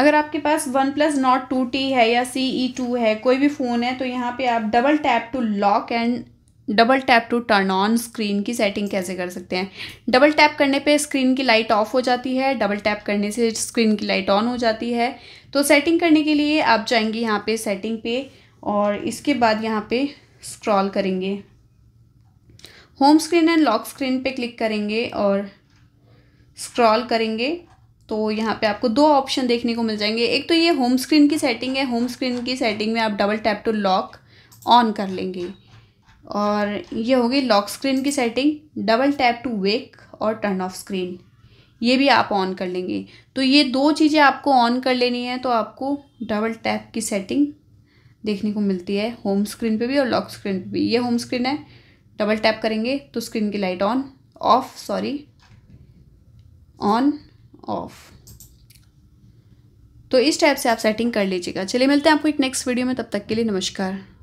अगर आपके पास OnePlus Nord two T है या सी ई टू है कोई भी फ़ोन है तो यहाँ पे आप double tap to lock and double tap to turn on screen की सेटिंग कैसे कर सकते हैं डबल टैप करने पे स्क्रीन की लाइट ऑफ हो जाती है डबल टैप करने से स्क्रीन की लाइट ऑन हो जाती है तो सेटिंग करने के लिए आप जाएंगे यहाँ पे सेटिंग पे और इसके बाद यहाँ पे स्क्रॉल करेंगे home screen and lock screen पे क्लिक करेंगे और स्क्रॉल करेंगे तो यहाँ पे आपको दो ऑप्शन देखने को मिल जाएंगे एक तो ये होम स्क्रीन की सेटिंग है होम स्क्रीन की सेटिंग में आप double tap to lock on कर लेंगे और ये होगी लॉक स्क्रीन की setting double tap to wake और टर्न ऑफ स्क्रीन ये भी आप ऑन कर लेंगे तो ये दो चीज़ें आपको ऑन कर लेनी है तो आपको डबल टैप की सेटिंग देखने को मिलती है होम स्क्रीन पे भी और लॉक स्क्रीन पे भी ये होम स्क्रीन है डबल टैप करेंगे तो स्क्रीन की light on off sorry on off तो इस टाइप से आप सेटिंग कर लीजिएगा चलिए मिलते हैं आपको एक नेक्स्ट वीडियो में तब तक के लिए नमस्कार